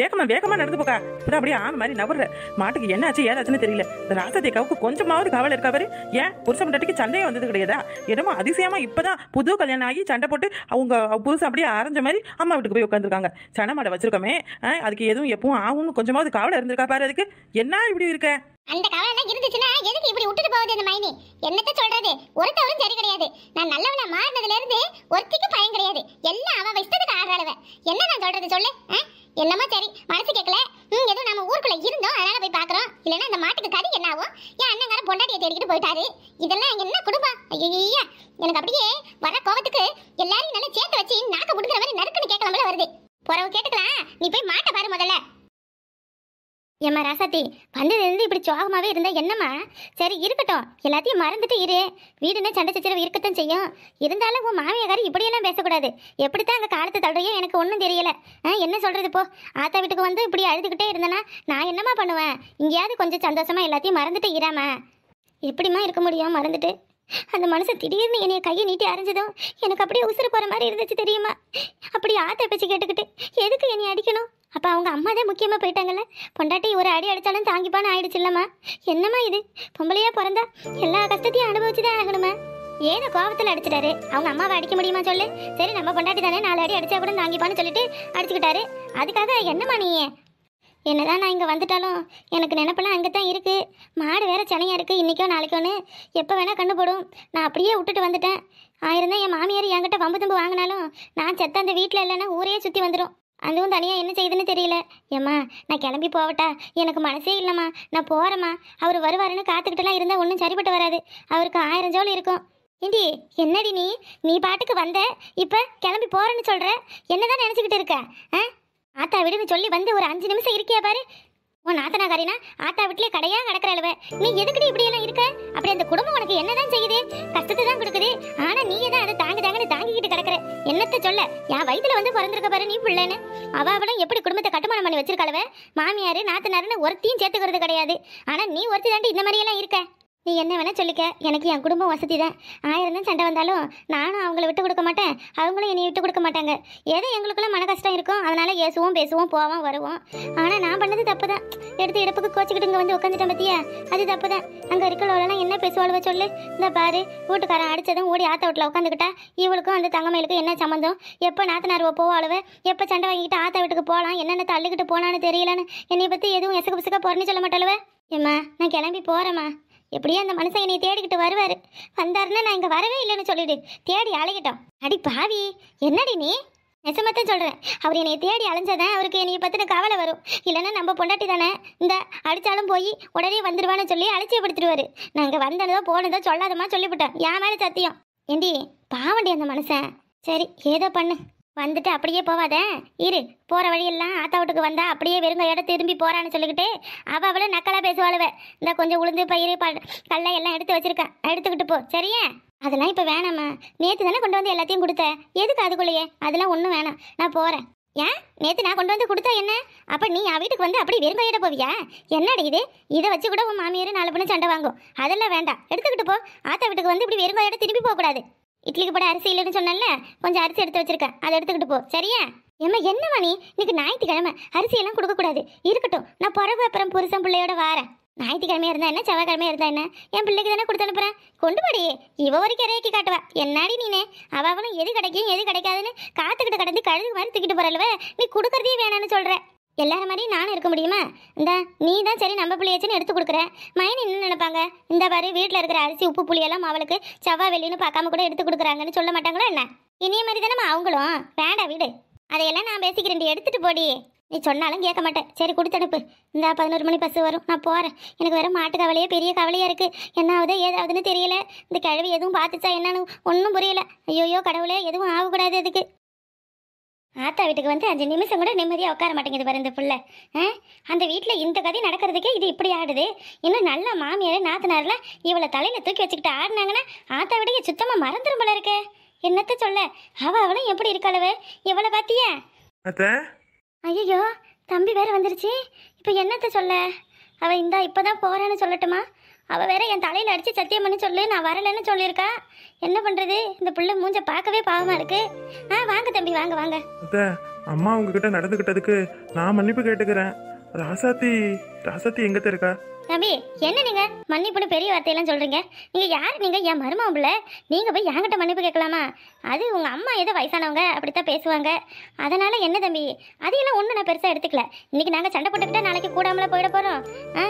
வேகமா வேகமா நடந்து போக்கா இப்பதான் அப்படியே ஆன மாதிரி நவர்ற மாட்டுக்கு என்ன ஆச்சு ஏதாச்சுன்னு தெரியல இந்த கவுக்கு கொஞ்சமாவது கவலை இருக்கா பாரு ஏன் புருஷ முட்டாட்டிக்கு சண்டையே வந்தது கிடையாதா என்னமோ அதிசயமா இப்பதான் புது கல்யாணம் ஆகி சண்டை போட்டு அவங்க புதுசு அப்படியே ஆரஞ்ச மாதிரி அம்மா வீட்டுக்கு போய் உட்காந்துருக்காங்க சன மாடை வச்சிருக்கோமே அதுக்கு எதுவும் எப்பவும் ஆகும்னு கொஞ்சமாவது கவலை இருந்திருக்கா பாரு அதுக்கு என்ன இப்படி இருக்க அந்த கவலை இருந்துச்சுன்னா எதுக்கு இப்படி விட்டுட்டு போகுது இந்த மைனி என்னத்த சொல்றது ஒருத்தவரும் சரி கிடையாது நான் நல்லவனா மாறினதுல இருந்து ஒருத்திக்கு பயம் கிடையாது எல்லாம் அவன் இஷ்டத்துக்கு ஆடுறவ என்ன நான் சொல்றது சொல்லு என்னமா சரி மனசு கேட்கல ம் ஏதோ நம்ம ஊருக்குள்ள இருந்தோம் அதனால போய் பாக்குறோம் இல்லைன்னா அந்த மாட்டுக்கு கதை என்ன ஆகும் என் அண்ணங்கார பொண்டாட்டியை தேடிக்கிட்டு போயிட்டாரு இதெல்லாம் என்ன குடும்பம் ஐயோ எனக்கு அப்படியே வர கோபத்துக்கு எல்லாரையும் நல்லா சேர்த்து வச்சு நாக்க பிடிக்கிற மாதிரி நறுக்குன்னு கேட்கலாம் போல வருது பிறகு கேட்டுக்கலாம் நீ போய் மாட்டை பாரு முதல்ல ஏம்மா ராசாத்தி வந்ததுலேருந்து இப்படி சோகமாகவே இருந்தா என்னம்மா சரி இருக்கட்டும் எல்லாத்தையும் மறந்துட்டு இரு வீடுன்னு சண்டை சச்சரவு இருக்க செய்யும் இருந்தாலும் உன் மாமியார் இப்படியெல்லாம் பேசக்கூடாது எப்படி தான் அந்த காலத்தை தள்ளுறையோ எனக்கு ஒன்றும் தெரியல என்ன சொல்கிறது இப்போ ஆத்தா வீட்டுக்கு வந்து இப்படி அழுதுகிட்டே இருந்தேன்னா நான் என்னம்மா பண்ணுவேன் இங்கேயாவது கொஞ்சம் சந்தோஷமாக எல்லாத்தையும் மறந்துட்டு இராமா எப்படிம்மா இருக்க முடியும் மறந்துட்டு அந்த மனுஷன் திடீர்னு என்னைய கையை நீட்டி அரைஞ்சதும் எனக்கு அப்படியே உசுறு போகிற மாதிரி இருந்துச்சு தெரியுமா அப்படி ஆத்தை பேச்சு கேட்டுக்கிட்டு எதுக்கு என்னை அடிக்கணும் அப்போ அவங்க அம்மா தான் முக்கியமாக போயிட்டாங்கல்ல பொண்டாட்டி ஒரு அடி அடித்தாலும் தாங்கிப்பான்னு ஆயிடுச்சு இல்லைம்மா என்னம்மா இது பொம்பளையாக பிறந்தா எல்லா கஷ்டத்தையும் அனுபவிச்சு தான் ஆகணுமா ஏதோ கோபத்தில் அடிச்சிட்டாரு அவங்க அம்மாவை அடிக்க முடியுமா சொல்லு சரி நம்ம பொண்டாட்டி தானே நாலு அடி அடிச்சா கூட தாங்கிப்பான்னு சொல்லிட்டு அடிச்சுக்கிட்டாரு அதுக்காக என்னம்மா நீ என்னதான் நான் இங்கே வந்துட்டாலும் எனக்கு நினப்பெல்லாம் அங்கே தான் இருக்குது மாடு வேற சென்னையாக இருக்குது இன்றைக்கோ நாளைக்கோன்னு எப்போ வேணால் கண்டு போடும் நான் அப்படியே விட்டுட்டு வந்துட்டேன் ஆயிருந்தா என் மாமியார் என்கிட்ட வம்பு தும்பு வாங்கினாலும் நான் செத்த அந்த வீட்டில் இல்லைன்னா ஊரே சுற்றி வந்துடும் அதுவும் தனியாக என்ன செய்யுதுன்னு தெரியல ஏம்மா நான் கிளம்பி போவட்டா எனக்கு மனசே இல்லைம்மா நான் போகிறேம்மா அவர் வருவாருன்னு காத்துக்கிட்டலாம் இருந்தால் ஒன்றும் சரிப்பட்டு வராது அவருக்கு ஆயிரம் ஜோல் இருக்கும் இண்டி என்னடி நீ நீ பாட்டுக்கு வந்த இப்போ கிளம்பி போறேன்னு சொல்கிற என்னதான் நினச்சிக்கிட்டு இருக்க ஆ ஆத்தா விடுன்னு சொல்லி வந்து ஒரு அஞ்சு நிமிஷம் இருக்கியா பாரு உன் நாத்தனா காரினா ஆத்தா வீட்லேயே கடையாக கிடக்குற அளவு நீ எதுக்குடி இப்படியெல்லாம் இருக்க அப்படி அந்த குடும்பம் உனக்கு என்னதான் செய்யுது கஷ்டத்தை தான் கொடுக்குது ஆனால் நீ தான் அதை தாங்க தாங்கன்னு தாங்கிக்கிட்டு கிடக்குற என்னத்த சொல்ல என் வயதில் வந்து பிறந்திருக்க பாரு நீ பிள்ளைன்னு அவாவெல்லாம் எப்படி குடும்பத்தை கட்டுமானம் பண்ணி வச்சிருக்காளவ மாமியார் நாத்தனாருன்னு ஒருத்தையும் சேர்த்துக்கிறது கிடையாது ஆனால் நீ ஒருத்தி தாண்டி இந்த மாதிரியெல்லாம் இருக்க நீ என்ன வேணால் சொல்லிக்க எனக்கு என் குடும்பம் வசதி தான் ஆயிரம் தான் சண்டை வந்தாலும் நானும் அவங்கள விட்டு கொடுக்க மாட்டேன் அவங்களும் என்னை விட்டு கொடுக்க மாட்டாங்க ஏதோ எங்களுக்குள்ள மன கஷ்டம் இருக்கும் அதனால் ஏசுவோம் பேசுவோம் போவோம் வருவோம் ஆனால் நான் பண்ணது தப்பு தான் எடுத்து இடப்புக்கு கோச்சிக்கிட்டு இங்கே வந்து உட்காந்துட்டேன் பத்தியா அது தப்பு தான் அங்கே இருக்கிறவளெல்லாம் என்ன பேசுவாளுவ சொல்லு இந்த பாரு வீட்டுக்காரன் அடித்ததும் ஓடி ஆத்த வீட்டில் உட்காந்துக்கிட்டா இவளுக்கும் அந்த தங்கமையிலுக்கும் என்ன சம்மந்தம் எப்போ நாத்தனார்வை போவாளுவ எப்போ சண்டை வாங்கிக்கிட்டு ஆத்த வீட்டுக்கு போகலாம் என்னென்ன தள்ளிக்கிட்டு போனான்னு தெரியலன்னு என்னை பற்றி எதுவும் எசக்கு பிசுக்க போறேன்னு சொல்ல மாட்டாளுவ ஏம்மா நான் கிளம்பி போகிறேம்மா எப்படியும் அந்த மனுஷன் என்னை தேடிக்கிட்டு வருவார் வந்தாருன்னா நான் இங்கே வரவே இல்லைன்னு சொல்லிடு தேடி அழைக்கிட்டோம் அடி பாவி என்னடி நீ நெசமத்தான் சொல்கிறேன் அவர் என்னை தேடி அலைஞ்சதான் அவருக்கு என்னை பற்றின கவலை வரும் இல்லைன்னா நம்ம பொண்டாட்டி தானே இந்த அடித்தாலும் போய் உடனே வந்துடுவான்னு சொல்லி அலட்சியப்படுத்திடுவார் இங்கே வந்தனதோ போனதோ சொல்லாதமா சொல்லிவிட்டேன் என் மேலே சத்தியம் ஏண்டி பாவண்டி அந்த மனுஷன் சரி ஏதோ பண்ணு வந்துட்டு அப்படியே போவாத இரு போகிற வழியெல்லாம் ஆத்தா வீட்டுக்கு வந்தா அப்படியே வெறுங்க இடம் திரும்பி போகிறான்னு சொல்லிக்கிட்டு அவள் அவள நக்கலா பேசுவாளுவ இந்த கொஞ்சம் உளுந்து பயிர் பல் கல்லை எல்லாம் எடுத்து வச்சிருக்கேன் எடுத்துக்கிட்டு போ சரியா அதெல்லாம் இப்போ வேணாமா நேத்து தானே கொண்டு வந்து எல்லாத்தையும் கொடுத்த எதுக்கு அதுக்குள்ளேயே அதெல்லாம் ஒன்றும் வேணாம் நான் போகிறேன் ஏன் நேற்று நான் கொண்டு வந்து கொடுத்தா என்ன அப்போ நீ என் வீட்டுக்கு வந்து அப்படி வெறுங்கையிட போவியா என்னடி இது இதை வச்சு கூட உன் மாமியார் நாலு பண்ணி சண்டை வாங்கும் அதெல்லாம் வேண்டாம் எடுத்துக்கிட்டு போ ஆத்தா வீட்டுக்கு வந்து இப்படி வெறுங்கையோட திரும்பி போகக்கூடாது இட்லிக்கு போட அரிசி இல்லைன்னு சொன்னல கொஞ்சம் அரிசி எடுத்து வச்சிருக்கேன் அதை எடுத்துக்கிட்டு போ சரியா ஏமா என்ன நீ இன்னைக்கு ஞாயிற்றுக்கிழமை அரிசியெல்லாம் கொடுக்கக்கூடாது இருக்கட்டும் நான் பிறகு அப்புறம் புருஷன் பிள்ளையோட வாரேன் ஞாயிற்றுக்கிழமையாக இருந்தா என்ன செவ்வாய்க்கிழமை இருந்தா என்ன என் பிள்ளைக்கு தானே கொடுத்து அனுப்புறேன் கொண்டு போடி இவ ஒரு கரையாக்கி காட்டுவா என்னாடி நீனே அவளும் எது கிடைக்கும் எது கிடைக்காதுன்னு காத்துக்கிட்டு கடந்து கழுது மாதிரி தூக்கிட்டு போறலவ நீ கொடுக்கறதே வேணான்னு சொல்கிற எல்லார மாதிரி நானும் இருக்க முடியுமா இந்த நீ தான் சரி நம்ம புள்ளியாச்சுன்னு எடுத்து கொடுக்குற மைனி என்ன நினைப்பாங்க இந்த மாதிரி வீட்டில் இருக்கிற அரிசி உப்பு புளியெல்லாம் அவளுக்கு செவ்வாய் வெளியின்னு பார்க்காம கூட எடுத்து கொடுக்குறாங்கன்னு சொல்ல மாட்டாங்களோ என்ன இனிய மாதிரி தானே அவங்களும் வேண்டாம் வீடு அதையெல்லாம் நான் பேசிக்கிறேன் எடுத்துட்டு போடி நீ சொன்னாலும் கேட்க மாட்டேன் சரி கொடுத்தனுப்பு இந்த பதினோரு மணி பஸ் வரும் நான் போகிறேன் எனக்கு வேறு மாட்டு கவலையே பெரிய கவலையாக இருக்குது என்ன ஆகுது ஏதாவதுன்னு தெரியல இந்த கிழவி எதுவும் பார்த்துச்சா என்னன்னு ஒன்றும் புரியல ஐயோயோ கடவுளே எதுவும் ஆகக்கூடாது அதுக்கு ஆத்தா வீட்டுக்கு வந்து அஞ்சு நிமிஷம் கூட நிம்மதியாக உட்கார மாட்டேங்குது பாரு புள்ள அந்த வீட்டில் இந்த கதை நடக்கிறதுக்கே இது இப்படி ஆடுது இன்னும் நல்ல மாமியார் நாத்தனாரில் இவளை தலையில் தூக்கி வச்சுக்கிட்டு ஆடினாங்கன்னா ஆத்தா வீட்டுக்கு சுத்தமாக மறந்துடும் போல இருக்கு என்னத்த சொல்ல அவ அவளும் எப்படி இருக்காளவு இவளை பார்த்தியா ஐயோ தம்பி வேற வந்துருச்சு இப்போ என்னத்த சொல்ல அவள் இந்தா இப்போ தான் போகிறான்னு சொல்லட்டுமா அவள் வேற என் தலையில் அடித்து சத்தியம் பண்ணி சொல்லு நான் வரலைன்னு சொல்லியிருக்கா என்ன பண்ணுறது இந்த பிள்ளை மூஞ்ச பார்க்கவே பாவமாக இருக்கு ஆ வாங்க தம்பி வாங்க வாங்க அம்மா உங்ககிட்ட நடந்துக்கிட்டதுக்கு நான் மன்னிப்பு கேட்டுக்கிறேன் ராசாத்தி ராசாத்தி எங்கத்த இருக்கா தம்பி என்ன நீங்க மன்னிப்புன்னு பெரிய வார்த்தையெல்லாம் சொல்றீங்க நீங்க யார் நீங்க என் மருமகம் பிள்ளை நீங்க போய் என்கிட்ட மன்னிப்பு கேட்கலாமா அது உங்க அம்மா ஏதோ வயசானவங்க அப்படித்தான் பேசுவாங்க அதனால என்ன தம்பி அதையெல்லாம் ஒண்ணு நான் பெருசா எடுத்துக்கல இன்னைக்கு நாங்க சண்டை போட்டுக்கிட்டா நாளைக்கு கூடாமல போயிட போறோம் ஆ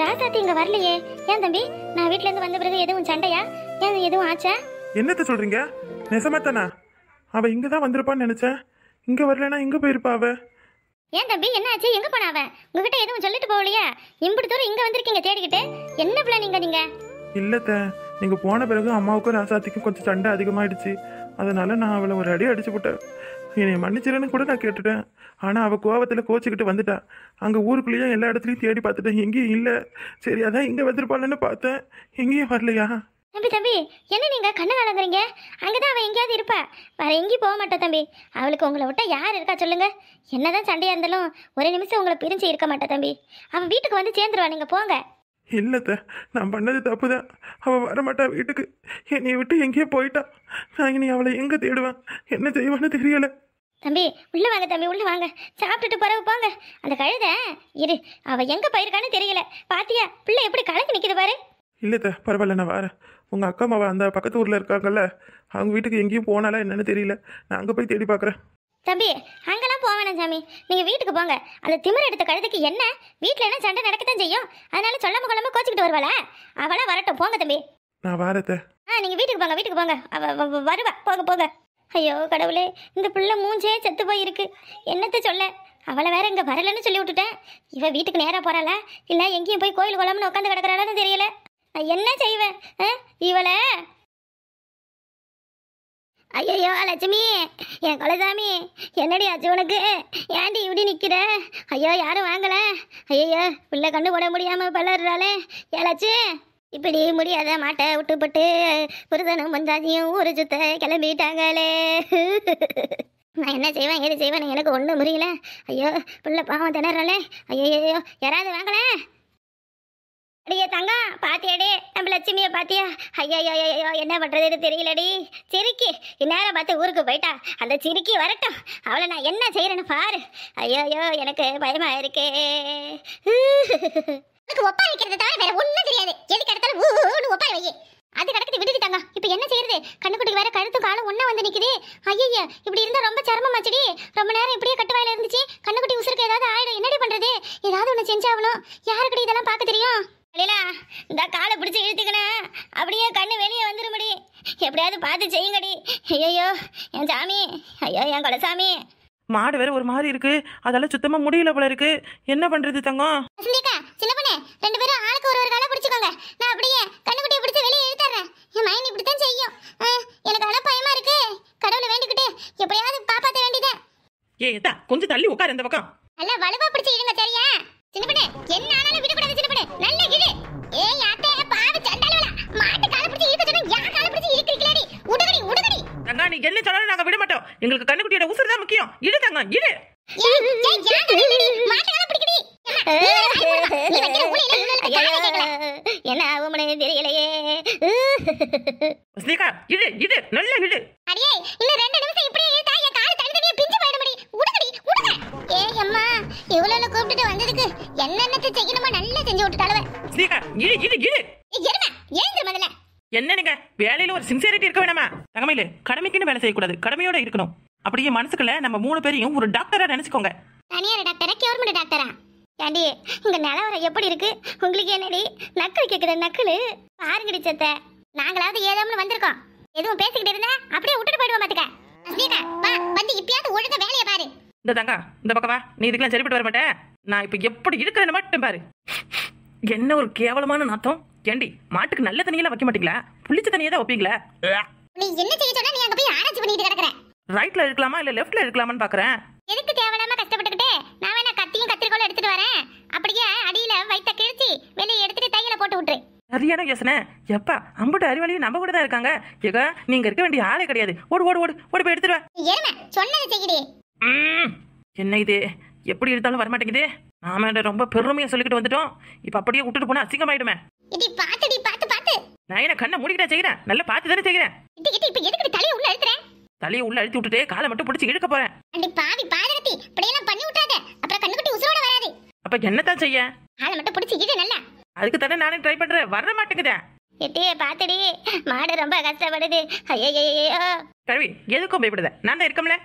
ராசாத்தி இங்க வரலையே ஏன் தம்பி நான் வீட்ல இருந்து வந்த பிறகு எதுவும் சண்டையா ஏன் எதுவும் ஆச்சா என்னத்த சொல்றீங்க நெசமாத்தானா அவ இங்க தான் வந்திருப்பான்னு நினைச்சேன் இங்க வரலனா எங்க போயிருப்பா அவ ஏன் தம்பி என்னாச்சு ஆச்சு எங்க போனா அவ உங்ககிட்ட எதுவும் சொல்லிட்டு போகலையா இம்புட்டு தூரம் இங்க வந்திருக்கீங்க தேடிக்கிட்டு என்ன பிள்ளை நீங்க நீங்க இல்லத்த நீங்க போன பிறகு அம்மாவுக்கும் ராசாத்திக்கும் கொஞ்சம் சண்டை அதிகமாயிடுச்சு அதனால நான் அவளை ஒரு அடி அடிச்சு போட்டேன் என்னை மன்னிச்சிடன்னு கூட நான் கேட்டுட்டேன் ஆனால் அவள் கோவத்தில் கோச்சிக்கிட்டு வந்துட்டான் அங்கே ஊருக்குள்ளேயே எல்லா இடத்துலையும் தேடி பார்த்துட்டேன் எங்கேயும் இல்லை சரி அதான் இங்கே வந்துருப்பாளன்னு பார்த்தேன் எங்கேயும் வரலையா தம்பி தம்பி என்ன நீங்கள் கண்ணு கலந்துறீங்க அங்கே தான் எங்கேயாவது இருப்பா வேற எங்கேயும் போக மாட்டேன் தம்பி அவளுக்கு உங்களை விட்ட யார் இருக்கா சொல்லுங்க என்னதான் சண்டையாக இருந்தாலும் ஒரு நிமிஷம் உங்களை பிரிஞ்சு இருக்க மாட்டேன் தம்பி அவள் வீட்டுக்கு வந்து சேர்ந்துருவா நீங்கள் போங்க இல்லைத்த நான் பண்ணது தப்பு தான் அவள் வரமாட்டா வீட்டுக்கு என்னை விட்டு எங்கேயோ போயிட்டான் நான் இனி அவளை எங்கே தேடுவேன் என்ன செய்வான்னு தெரியலை தம்பி உள்ள வாங்க தம்பி உள்ளே வாங்க சாப்பிட்டுட்டு பிறகு போங்க அந்த கழுத இரு அவள் எங்கே போயிருக்கான்னு தெரியல பாத்தியா பிள்ளை எப்படி கலக்கி நிற்கிது பாரு இல்லைத்த பரவாயில்ல நான் வர உங்கள் அக்கா மாவா அந்த பக்கத்து ஊரில் இருக்காங்கல்ல அவங்க வீட்டுக்கு எங்கேயும் போனாலா என்னென்னு தெரியல நான் அங்கே போய் தேடி பார்க்குறேன் தம்பி அங்கெல்லாம் போக வேணாம் சாமி நீங்கள் வீட்டுக்கு போங்க அந்த திமிர் எடுத்த கழுதுக்கு என்ன வீட்டில் என்ன சண்டை நடக்கத்தான் செய்யும் அதனால சொல்ல கொள்ளாம கோச்சிக்கிட்டு வருவாள அவளா வரட்டும் போங்க தம்பி நான் வாரத்தை ஆ நீங்கள் வீட்டுக்கு போங்க வீட்டுக்கு போங்க வருவா போக போங்க ஐயோ கடவுளே இந்த பிள்ளை மூஞ்சே செத்து போயிருக்கு என்னத்தை சொல்ல அவளை வேற இங்கே வரலன்னு சொல்லி விட்டுட்டேன் இவ வீட்டுக்கு நேராக போறாளா இல்லை எங்கேயும் போய் கோயில் குளம்னு உட்காந்து கிடக்கிறாளான்னு தெரியல நான் என்ன செய்வேன் இவளை ஐயோ லட்சுமி என் கொலைசாமி என்னடி ஆச்சு உனக்கு ஏன்டி இப்படி நிற்கிற ஐயோ யாரும் வாங்கல ஐயோ பிள்ளை கண்டு போட முடியாமல் பலர்றாளே ஏ லட்சு இப்படி முடியாத மாட்டை விட்டுப்பட்டு புருதனும் பஞ்சாதியும் ஊரை சுத்த கிளம்பிட்டாங்களே நான் என்ன செய்வேன் ஏது செய்வேன் எனக்கு ஒன்றும் முடியல ஐயோ பிள்ளை பாவம் திணறாளே ஐயோ யாராவது வாங்கல அடியே தங்கா பாத்தியாடே நம்ம லட்சுமியை பாத்தியா ஐயா ஐயோ என்ன பண்ணுறதுன்னு தெரியலடி சிரிக்கி இந்நேரம் பார்த்து ஊருக்கு போயிட்டா அந்த சிரிக்கி வரட்டும் அவளை நான் என்ன செய்கிறேன்னு பாரு ஐயோ எனக்கு பயமா இருக்கே எனக்கு ஒப்பா வைக்கிறது தவிர வேற ஒன்றும் தெரியாது எதுக்கு எடுத்தாலும் ஊன்னு ஒப்பா வை அது கிடக்குது விடுதி தங்கா இப்போ என்ன செய்யறது கண்ணுக்குட்டிக்கு வேற கழுத்து காலம் ஒன்றா வந்து நிற்குது ஐயய்யா இப்படி இருந்தால் ரொம்ப சிரமமாச்சடி ரொம்ப நேரம் இப்படியே கட்டுவாயில இருந்துச்சு கண்ணுக்குட்டி உசுருக்கு ஏதாவது ஆயிடும் என்னடி பண்ணுறது ஏதாவது ஒன்று செஞ்சாகணும் யாருக்கிட்ட இதெல்லாம் பார்க்க தெரியும் லீலா இந்த காலை பிடிச்சி இழுத்துக்கணும் அப்படியே கண்ணு வெளியே வந்துருமடி எப்படியாவது பார்த்து செய்யுங்கடி ஐயோ என் சாமி ஐயோ என் கொலசாமி மாடு வேற ஒரு மாதிரி இருக்கு அதெல்லாம் சுத்தமா முடியல போல இருக்கு என்ன பண்றது தங்கம் வசந்திக்கா சின்ன பொண்ணு ரெண்டு பேரும் ஆளுக்கு ஒரு ஒரு காலை பிடிச்சுக்கோங்க நான் அப்படியே கண்ணுக்குட்டியை பிடிச்சி வெளியே இழுத்துறேன் என் மைண்ட் இப்படித்தான் தான் செய்யும் எனக்கு ஆனால் பயமா இருக்கு கடவுளை வேண்டிக்கிட்டு எப்படியாவது காப்பாற்ற வேண்டியதே ஏ கொஞ்சம் தள்ளி உட்கார் இந்த பக்கம் நல்லா வலுவா பிடிச்சி இழுங்க சரியா சின்ன பொண்ணு என்ன ஆனாலும் விடக்கூடாது சாப்பிடு நல்ல கிடு ஏய் அத்தை பாவி சண்டாளவளா மாட்டு கால பிடிச்சி இழுக்க சொன்னா யா கால பிடிச்சி இழுக்கிறீங்களடி உடுகடி உடுகடி அண்ணா நீ என்ன சொன்னாலும் நாங்க விட மாட்டோம் எங்களுக்கு கண்ணுக்குட்டியோட உசுறு தான் முக்கியம் இழுதாங்க இழு என்ன இது தெரியலையே இழு இழு அடியே இன்னும் ரெண்டு நிமிஷம் இப்படியே இவ்வளவு கூப்பிட்டு வந்ததுக்கு என்னென்ன செய்யணுமா நல்லா செஞ்சு விட்டுட்டாளவ சீகா இரு இரு இரு எருமை முதல்ல என்னனுங்க வேலையில ஒரு சின்சியரிட்டி இருக்க வேணாமா தங்கமையில கடமைக்குன்னு வேலை செய்யக்கூடாது கடமையோட இருக்கணும் அப்படியே மனசுக்குள்ள நம்ம மூணு பேரையும் ஒரு டாக்டரா நினைச்சுக்கோங்க தனியார் டாக்டரா கவர்மெண்ட் டாக்டரா ஏண்டி உங்க நிலவரம் எப்படி இருக்கு உங்களுக்கு என்னடி நக்கல் கேக்குற நக்கல் பாருங்கடி சத்த நாங்களாவது ஏதோம்னு வந்திருக்கோம் எதுவும் பேசிக்கிட்டு இருந்தா அப்படியே விட்டுட்டு போயிடுவோம் பாத்துக்க இந்த தங்கா இந்த பக்கம் வா நீ இதுக்கெல்லாம் சரிப்பட்டு வர மாட்டேன் நான் இப்போ எப்படி இருக்கிறேன்னு மட்டும் பாரு என்ன ஒரு கேவலமான நாத்தம் ஏண்டி மாட்டுக்கு நல்ல தண்ணியெல்லாம் வைக்க மாட்டீங்களா புளிச்ச தண்ணியை தான் வைப்பீங்களா நீ என்ன செய்ய சொன்னா நீ அங்க போய் ஆராய்ச்சி பண்ணிட்டு கிடக்குற ரைட்ல இருக்கலாமா இல்ல லெஃப்ட்ல இருக்கலாமான்னு பாக்குறேன் எதுக்கு தேவையில்லாம கஷ்டப்பட்டுக்கிட்டு நான் வேணா கத்தியும் கத்திரிக்கோலும் எடுத்துட்டு வரேன் அப்படியே அடியில வைத்த கிழிச்சி வெளியே எடுத்துட்டு தையில போட்டு விட்டுரு சரியான யோசனை எப்பா அம்புட்டு அறிவாளியும் நம்ம கூட தான் இருக்காங்க ஏக நீங்க இருக்க வேண்டிய ஆளே கிடையாது ஓடு ஓடு ஓடு ஓடி போய் எடுத்துட்டு வா சொன்னது செய்கிறேன் என்ன இது எப்படி இருந்தாலும் வரமாட்டேங்குது நாம ரொம்ப பெருமையா சொல்லிக்கிட்டு வந்துட்டோம் இப்ப அப்படியே விட்டுட்டு போனா ஆயிடுமே இடி பாத்துடி பாத்து பாத்து நான் என்ன கண்ணை மூடிக்கிட்டா செய்யறேன் நல்லா பார்த்து தானே செய்யறேன் இடி இடி இப்ப எதுக்கு தலைய உள்ள அழுத்துறேன் தலைய உள்ள அழுத்தி விட்டுட்டு காலை மட்டும் பிடிச்சி இழுக்க போறேன் அடி பாவி இப்படி எல்லாம் பண்ணி விட்டாத அப்புறம் கண்ணு கட்டி உசுரோட வராது அப்ப தான் செய்ய காலை மட்டும் பிடிச்சி இழு நல்லா அதுக்கு தானே நானே ட்ரை பண்றேன் வர மாட்டேங்குதே எட்டியே பாத்துடி மாடு ரொம்ப கஷ்டப்படுது ஐயோ கழுவி எதுக்கும் பயப்படுத நான் தான் இருக்கம்ல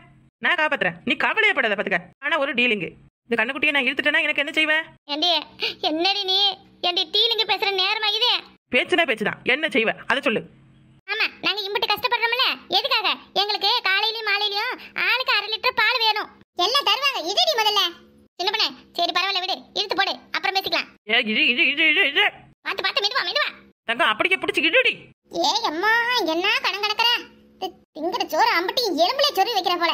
நான் காப்பாத்துறேன் நீ கவலையப்படாத பாத்துக்க ஆனா ஒரு டீலிங்கு இந்த கண்ணுக்குட்டியை நான் இழுத்துட்டேன்னா எனக்கு என்ன செய்வேன் ஏண்டி என்னடி நீ என்டி டீலிங் பேசுற நேரமா இது பேச்சுனா பேச்சுதான் என்ன செய்வ அதை சொல்லு ஆமா நாங்க இம்பட்டு கஷ்டப்படுறோம்ல எதுக்காக எங்களுக்கு காலையிலயும் மாலையிலயும் ஆளுக்கு அரை லிட்டர் பால் வேணும் எல்லாம் தருவாங்க இதுடி முதல்ல என்ன பண்ண சரி பரவாயில்ல விடு இழுத்து போடு அப்புறம் பேசிக்கலாம் ஏ இது இது இது இது இது பாத்து பாத்து மெதுவா மெதுவா தங்க அப்படியே பிடிச்சி இடுடி ஏய் அம்மா என்ன கணம் கணக்குற திங்கட சோறு அம்பட்டி எலும்புல சோறு வைக்கிற போல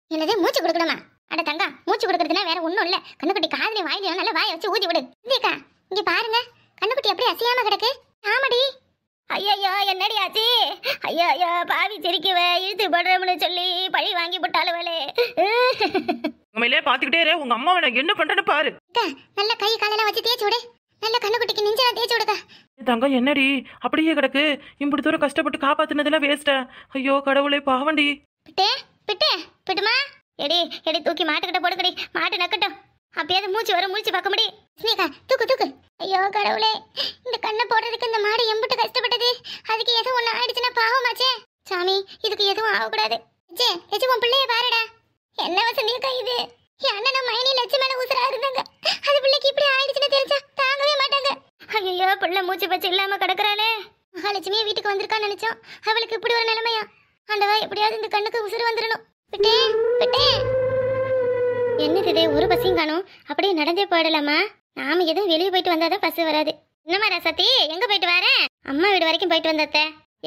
என்னது மூச்சு கொடுக்கணுமா அட தங்கா மூச்சு கொடுக்கறதுனா வேற ஒன்றும் இல்லை கண்ணுக்குட்டி காதலி வாயிலையும் நல்லா வாயை வச்சு ஊதி விடு இந்தியக்கா இங்கே பாருங்க கண்ணுக்குட்டி அப்படியே அசையாம கிடக்கு ஆமாடி ஐயோ என்னடி ஆச்சு ஐயோ பாவி சிரிக்குவ இழுத்து படுறோம்னு சொல்லி பழி வாங்கி போட்டாளுவலே உண்மையிலே பாத்துக்கிட்டே இரு உங்க அம்மா எனக்கு என்ன பண்றேன்னு பாரு நல்ல கை காலெல்லாம் வச்சு தேய்ச்சி விடு நல்ல கண்ணுக்குட்டிக்கு நெஞ்செல்லாம் தேய்ச்சி விடுக்கா தங்கம் என்னடி அப்படியே கிடக்கு இப்படி தூரம் கஷ்டப்பட்டு காப்பாத்துனதுல வேஸ்டா ஐயோ கடவுளே பாவண்டி பிட்டு பிட்டுமா எடி எடி தூக்கி மாட்டுக்கிட்ட போடுக்கடி மாட்டு நக்கட்டும் அப்பயாவது மூச்சு வர மூச்சு பார்க்க முடியும் ஸ்னேகா தூக்கு தூக்கு ஐயோ கடவுளே இந்த கண்ணை போடுறதுக்கு இந்த மாடு எம்பிட்டு கஷ்டப்பட்டது அதுக்கு எதுவும் ஒன்று ஆயிடுச்சுன்னா பாவமாச்சே சாமி இதுக்கு எதுவும் ஆகக்கூடாது ஜே லட்சு உன் பிள்ளைய பாருடா என்ன வசந்தியக்கா இது என் அண்ணன் மயனி லட்சு மேலே ஊசுறா இருந்தாங்க அது பிள்ளைக்கு இப்படி ஆயிடுச்சுன்னு தெரிஞ்சா தாங்கவே மாட்டாங்க ஐயோ பிள்ளை மூச்சு பச்சு இல்லாமல் கிடக்குறாளே மகாலட்சுமியை வீட்டுக்கு வந்திருக்கான்னு நினைச்சோம் அவளுக்கு இப்படி ஒரு நிலைமையா ஆண்டவா எப்படியாவது இந்த கண்ணுக்கு உசுறு வந்துடணும் விட்டே விட்டே என்னது இது ஒரு பசியும் காணும் அப்படியே நடந்தே போயிடலாமா நாம எதுவும் வெளியே போயிட்டு வந்தாதான் பசு வராது என்னமாரா சத்தி எங்க போயிட்டு வர அம்மா வீடு வரைக்கும் போயிட்டு வந்தாத்த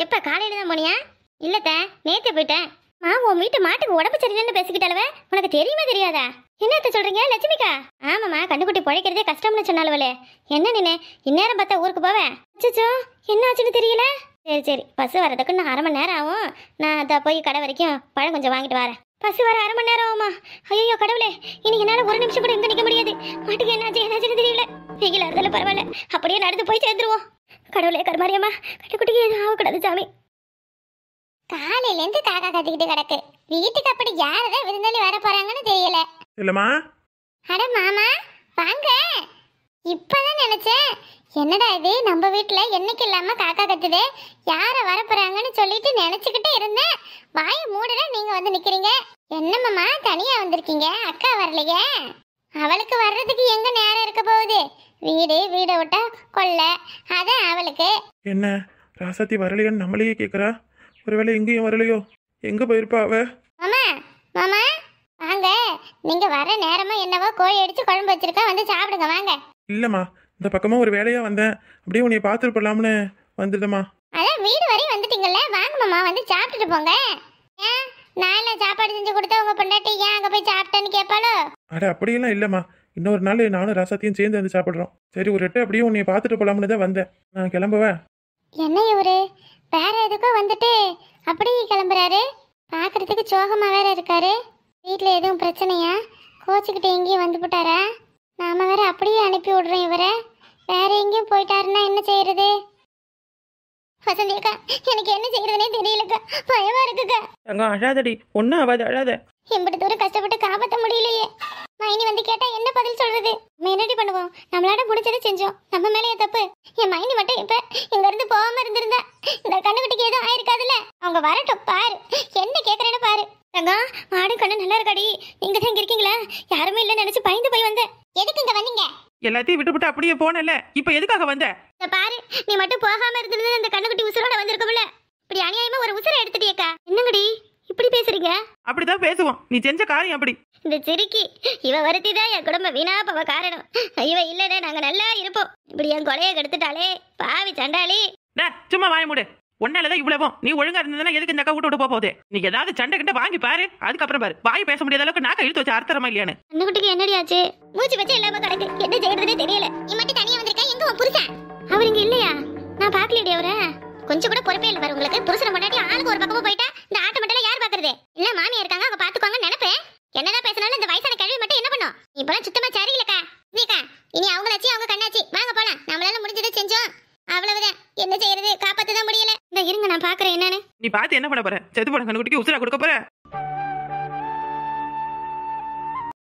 எப்ப காலையில தான் போனியா இல்லத்த நேத்து போயிட்டேன் மா உன் வீட்டு மாட்டுக்கு உடம்பு சரியில்லைன்னு பேசிக்கிட்டாலவ உனக்கு தெரியுமா தெரியாதா என்னத்த சொல்றீங்க லட்சுமிக்கா ஆமாமா கண்டுக்குட்டி பிழைக்கிறதே கஷ்டம்னு சொன்னாலுவலே என்ன நினை இந்நேரம் பார்த்தா ஊருக்கு போவேன் அச்சோ என்ன ஆச்சுன்னு தெரியல சரி சரி பஸ்ஸு வரதுக்கு இன்னும் அரை மணி நேரம் ஆகும் நான் அதை போய் கடை வரைக்கும் பழம் கொஞ்சம் வாங்கிட்டு வரேன் பஸ் வர அரை மணி நேரம் ஆகுமா ஐயோ கடவுளே இன்னைக்கு என்னால ஒரு நிமிஷம் கூட எங்க நிற்க முடியாது மாட்டுக்கு என்னாச்சு செய்ய தெரியல வெயில் இருந்தாலும் பரவாயில்ல அப்படியே நடந்து போய் சேர்ந்துருவோம் கடவுளே கருமாரியம்மா கட்டுக்குட்டிக்கு எதுவும் ஆகக்கூடாது சாமி காலையிலேருந்து காக்கா கத்திக்கிட்டு கிடக்கு வீட்டுக்கு அப்படி யாரதான் விருந்தாளி வர போறாங்கன்னு தெரியல இல்லம்மா அட மாமா வாங்க இப்பதான் நினைச்சேன் என்னடா இது நம்ம வீட்டில் என்னைக்கு இல்லாமல் காக்கா கத்துது யாரை வரப்போறாங்கன்னு சொல்லிட்டு நினச்சிக்கிட்டே இருந்தேன் வாய் மூடல நீங்கள் வந்து நிற்கிறீங்க என்னம்மா தனியாக வந்திருக்கீங்க அக்கா வரலையே அவளுக்கு வர்றதுக்கு எங்கே நேரம் இருக்க போகுது வீடு வீடை விட்டா கொல்ல அதான் அவளுக்கு என்ன ராசாத்தி வரலையான்னு நம்மளையே கேட்குறா ஒருவேளை எங்கேயும் வரலையோ எங்கே போயிருப்பா அவ மாமா மாமா வாங்க நீங்கள் வர நேரமா என்னவோ கோழி அடித்து குழம்பு வச்சிருக்கா வந்து சாப்பிடுங்க வாங்க இல்லைம்மா இந்த பக்கமா ஒரு வேலையா வந்தேன் அப்படியே உன்னை பார்த்துட்டு போலாம்னு வந்துட்டமா அதான் வீடு வரையும் வந்துட்டீங்கல்ல வாங்கம்மா வந்து சாப்பிட்டுட்டு போங்க நான் சாப்பாடு செஞ்சு கொடுத்தா உங்க பொண்டாட்டி ஏன் அங்க போய் சாப்பிட்டேன்னு கேப்பாளோ அட அப்படியெல்லாம் இல்லம்மா இன்னொரு நாள் நானும் ரசத்தையும் சேர்ந்து வந்து சாப்பிட்றோம் சரி ஒரு எட்டு அப்படியே உன்னை பார்த்துட்டு போலாம்னு தான் வந்தேன் நான் கிளம்புவேன் என்ன இவரு வேற எதுக்கோ வந்துட்டு அப்படியே கிளம்புறாரு பார்க்கறதுக்கு சோகமா வேற இருக்காரு வீட்டில் எதுவும் பிரச்சனையா கோச்சுக்கிட்டு எங்கேயும் வந்து போட்டாரா நாம வேற அப்படியே அனுப்பி விடுறோம் இவரை வேற எங்கேயும் போயிட்டாருன்னா என்ன செய்யறது வசந்தி எனக்கு என்ன செய்யறதுனே தெரியலக்கா பயமா இருக்குக்கா தங்கம் அழாதடி ஒன்றும் ஆகாது அழாத எம்பிட்டு தூரம் கஷ்டப்பட்டு காப்பாற்ற முடியலையே மைனி வந்து கேட்டா என்ன பதில் சொல்றது நம்ம என்னடி பண்ணுவோம் நம்மளால முடிச்சதை செஞ்சோம் நம்ம மேலேயே தப்பு என் மைனி மட்டும் இப்ப இங்க இருந்து போகாம இருந்திருந்தா இந்த கண்ணுக்குட்டிக்கு எதுவும் ஆயிருக்காதுல்ல அவங்க வரட்டும் பாரு என்ன கேக்குறேன்னு பாரு ரங்கா மாடு கண்ணு நல்லா இருக்காடி நீங்க தான் இங்க இருக்கீங்களா யாருமே இல்ல நினைச்சு பயந்து போய் வந்த எதுக்கு இங்க வந்தீங்க எல்லாத்தையும் விட்டு அப்படியே போனல இப்ப எதுக்காக வந்த பாரு நீ மட்டும் போகாம இருந்திருந்தது அந்த கண்ணுக்குட்டி உசுரோட வந்திருக்கோம்ல இப்படி அநியாயமா ஒரு உசுரை எடுத்துட்டியக்கா என்னங்கடி இப்படி பேசுறீங்க அப்படிதான் பேசுவோம் நீ செஞ்ச காரியம் அப்படி இந்த சிரிக்கி இவ வருத்தி தான் என் குடும்பம் வீணா போவ காரணம் இவ இல்லைன்னா நாங்க நல்லா இருப்போம் இப்படி என் கொலையை கெடுத்துட்டாலே பாவி சண்டாளி சும்மா வாய மூடு உன்னாலதான் இவ்வளவும் நீ ஒழுங்கா இருந்ததுன்னா எதுக்கு இந்த அக்கா விட்டு விட்டு போகுது நீ ஏதாவது சண்டை கிட்ட வாங்கி பாரு அதுக்கப்புறம் பாரு வாய் பேச முடியாத அளவுக்கு நாக்க இழுத்து வச்சு அர்த்தமா இல்லையானு அண்ணுக்குட்டிக்கு என்னடி ஆச்சு மூச்சு வச்சு எல்லாமே கிடக்கு என்ன செய்யறதுனே தெரியல நீ மட்டும் தனியா வந்திருக்கா எங்க உன் புருஷன் அவர் இங்க இல்லையா நான் பாக்கலடி அவரை கொஞ்சம் கூட பொறுப்பே இல்லை பாரு உங்களுக்கு புருஷனை முன்னாடி ஆளுக்கு ஒரு பக்கமா போயிட்டா இந்த ஆட்டை மட்டும் யார் பாக்குறது இல்ல மாமி இருக்காங்க அவங்க பாத்துக்கோங்க நினைப்பேன் என்னதான் பேசினாலும் இந்த வயசான கேள்வி மட்டும் என்ன பண்ணும் இப்ப இப்பெல்லாம் சுத்தமா இல்லக்கா நீக்கா இனி அவங்களாச்சு அவங்க கண்ணாச்சு வாங்க போலாம் நம்மளால முடிஞ்சதை செஞ்சோம் அவ்வளவுதான் என்ன செய்யறது காப்பாத்ததான் முடியல இருங்க நான் பாக்குறேன் என்னன்னு நீ பாத்து என்ன பண்ண போற செத்து போன குட்டிக்கு உசுரா கொடுக்க போற